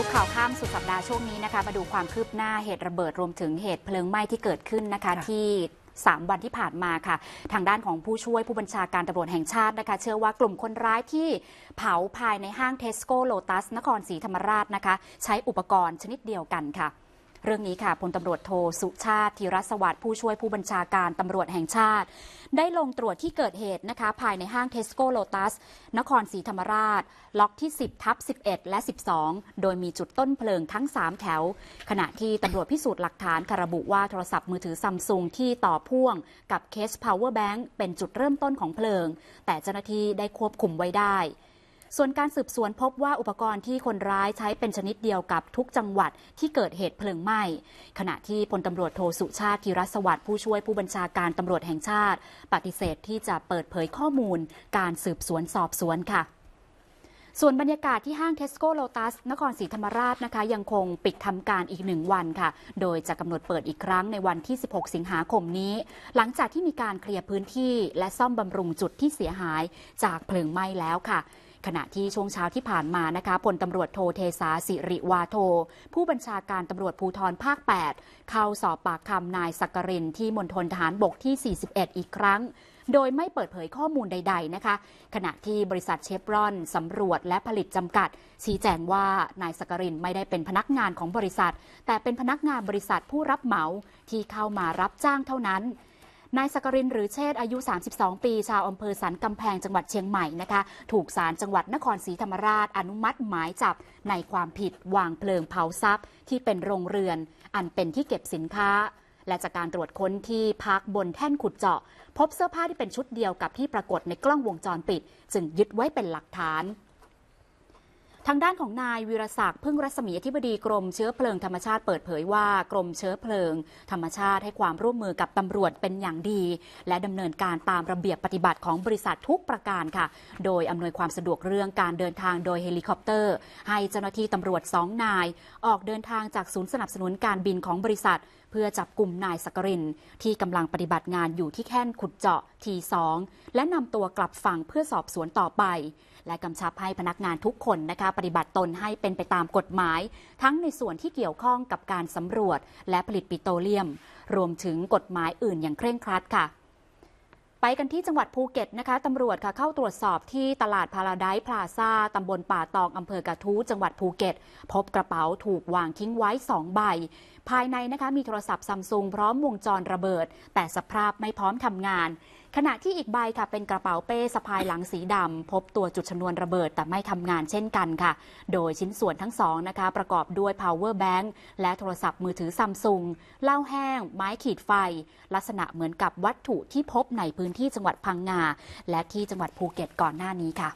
ุกข่าวข้ามสุดสัปดาห์ช่วงนี้นะคะ มาดูความคืบหน้าเหตุระเบิดรวมถึงเหตุเพลิงไหม้ที่เกิดขึ้นนะคะ ที่ 3 วันที่ผ่านมาค่ะทางด้านของผู้ช่วยผู้บัญชาการตำารวจแห่งชาตินะคะ เชื่อว่ากลุ่มคนร้ายที่เผาภายในห้างเทสโก้โลตัส นครศรีธรรมราชนะคะ ใช้อุปกรณ์ชนิดเดียวกันค่ะเรื่องนี้ค่ะพลตำรวจโทสุชาติธีรสวัสดิ์ผู้ช่วยผู้บัญชาการตำรวจแห่งชาติ ได้ลงตรวจที่เกิดเหตุนะคะภายในห้างเทสโก้โลตัส นครศรีธรรมราช ล็อกที่ 10 ทับ11 และ 12 โดยมีจุดต้นเพลิงทั้ง 3 แถวขณะที่ตำรวจพิสูจน์หลักฐานคาระบุว่าโทรศัพท์มือถือซัมซุงที่ต่อพ่วงกับเคส power bank เป็นจุดเริ่มต้นของเพลิง แต่เจ้าหน้าที่ได้ควบคุมไว้ได้ส่วนการสืบสวนพบว่าอุปกรณ์ที่คนร้ายใช้เป็นชนิดเดียวกับทุกจังหวัดที่เกิดเหตุเพลิงไหม้ขณะที่พลตำรวจโทสุชาติธีรสวัสดิ์ผู้ช่วยผู้บัญชาการตำรวจแห่งชาติ ปฏิเสธที่จะเปิดเผยข้อมูล การสืบสวนสอบสวนค่ะ ส่วนบรรยากาศที่ห้างเทสโก้โลตัส นครศรีธรรมราชนะคะ ยังคงปิดทำการอีกหนึ่งวันค่ะ โดยจะกำหนดเปิดอีกครั้งในวันที่ 16 สิงหาคมนี้ หลังจากที่มีการเคลียร์พื้นที่และซ่อมบำรุงจุดที่เสียหายจากเพลิงไหม้แล้วค่ะขณะที่ช่วงเช้าที่ผ่านมานะคะพลตำรวจโทเทสาสิริวาโท ผู้บัญชาการตำรวจภูธรภาค 8 เข้าสอบปากคำนายสักกรินที่มณฑลทหารบกที่ 41 อีกครั้ง โดยไม่เปิดเผยข้อมูลใด ๆนะคะ ขณะที่บริษัทเชฟรอนสำรวจและผลิตจำกัดชี้แจงว่านายสกรินไม่ได้เป็นพนักงานของบริษัท แต่เป็นพนักงานบริษัทผู้รับเหมาที่เข้ามารับจ้างเท่านั้นนายสกรินหรือเชษอายุ 32 ปี ชาวอำเภอสันกำแพงจังหวัดเชียงใหม่นะคะ ถูกศาลจังหวัดนครศรีธรรมราชอนุมัติหมายจับ ในความผิดวางเพลิงเผาทรัพย์ที่เป็นโรงเรือน อันเป็นที่เก็บสินค้า และจากการตรวจค้นที่พักบนแท่นขุดเจาะ พบเสื้อผ้าที่เป็นชุดเดียวกับที่ปรากฏในกล้องวงจรปิดจึงยึดไว้เป็นหลักฐานทางด้านของนายวิรศักดิ์พึ่งรัศมีอธิบดีกรมเชื้อเพลิงธรรมชาติเปิดเผยว่ากรมเชื้อเพลิง ธรรมชาติให้ความร่วมมือกับตำรวจเป็นอย่างดี และดำเนินการตามระเบียบปฏิบัติของบริษัททุกประการค่ะ โดยอำนวยความสะดวกเรื่องการเดินทางโดยเฮลิคอปเตอร์ ให้เจ้าหน้าที่ตำรวจสองนาย ออกเดินทางจากศูนย์สนับสนุนการบินของบริษัท เพื่อจับกลุ่มนายสกรินที่กำลังปฏิบัติงานอยู่ที่แค่นขุดเจาะทีสองและนำตัวกลับฝั่งเพื่อสอบสวนต่อไป และกำชับให้พนักงานทุกคนนะคะปฏิบัติตนให้เป็นไปตามกฎหมาย ทั้งในส่วนที่เกี่ยวข้องกับการสำรวจและผลิตปิโตรเลียม รวมถึงกฎหมายอื่นอย่างเคร่งครัดค่ะ ไปกันที่จังหวัดภูเก็ตนะคะตำรวจค่ะเข้าตรวจสอบที่ตลาดพาราไดซ์พลาซาตำบลป่าตองอำเภอกระทู้จังหวัดภูเก็ต พบกระเป๋าถูกวางทิ้งไว้สองใบ ภายในนะคะมีโทรศัพท์ซัมซุงพร้อมวงจรระเบิด แต่สภาพไม่พร้อมทำงานขณะที่อีกใบค่ะเป็นกระเป๋าเป้สะพายหลังสีดำพบตัวจุดชนวนระเบิดแต่ไม่ทำงานเช่นกันค่ะ โดยชิ้นส่วนทั้งสองนะคะประกอบด้วย power bank และโทรศัพท์มือถือซัมซุงเหล้าแห้งไม้ขีดไฟ ลักษณะเหมือนกับวัตถุที่พบในพื้นที่จังหวัดพังงาและที่จังหวัดภูเก็ตก่อนหน้านี้ค่ะ